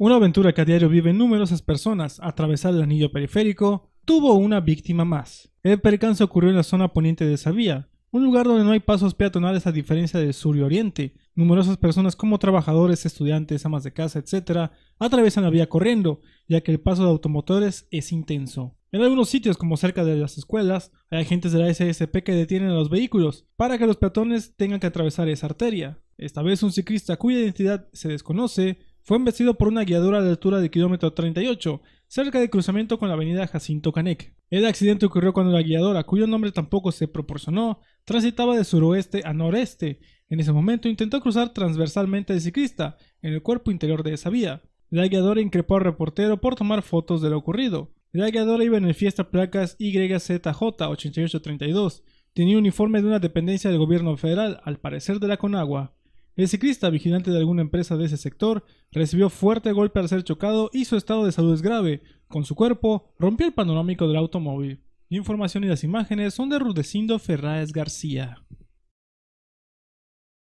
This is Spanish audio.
Una aventura que a diario viven numerosas personas, atravesar el anillo periférico, tuvo una víctima más. El percance ocurrió en la zona poniente de esa vía, un lugar donde no hay pasos peatonales a diferencia del sur y oriente. Numerosas personas como trabajadores, estudiantes, amas de casa, etc., atraviesan la vía corriendo, ya que el paso de automotores es intenso. En algunos sitios, como cerca de las escuelas, hay agentes de la SSP que detienen a los vehículos para que los peatones tengan que atravesar esa arteria. Esta vez un ciclista cuya identidad se desconoce fue embestido por una guiadora de altura de kilómetro 38, cerca del cruzamiento con la avenida Jacinto Canek. El accidente ocurrió cuando la guiadora, cuyo nombre tampoco se proporcionó, transitaba de suroeste a noreste. En ese momento intentó cruzar transversalmente el ciclista, en el cuerpo interior de esa vía. La guiadora increpó al reportero por tomar fotos de lo ocurrido. La guiadora iba en el fiesta placas YZJ8832. Tenía uniforme de una dependencia del gobierno federal, al parecer de la Conagua. El ciclista, vigilante de alguna empresa de ese sector, recibió fuerte golpe al ser chocado y su estado de salud es grave. Con su cuerpo, rompió el panorámico del automóvil. Información y las imágenes son de Rudecindo Ferráez García.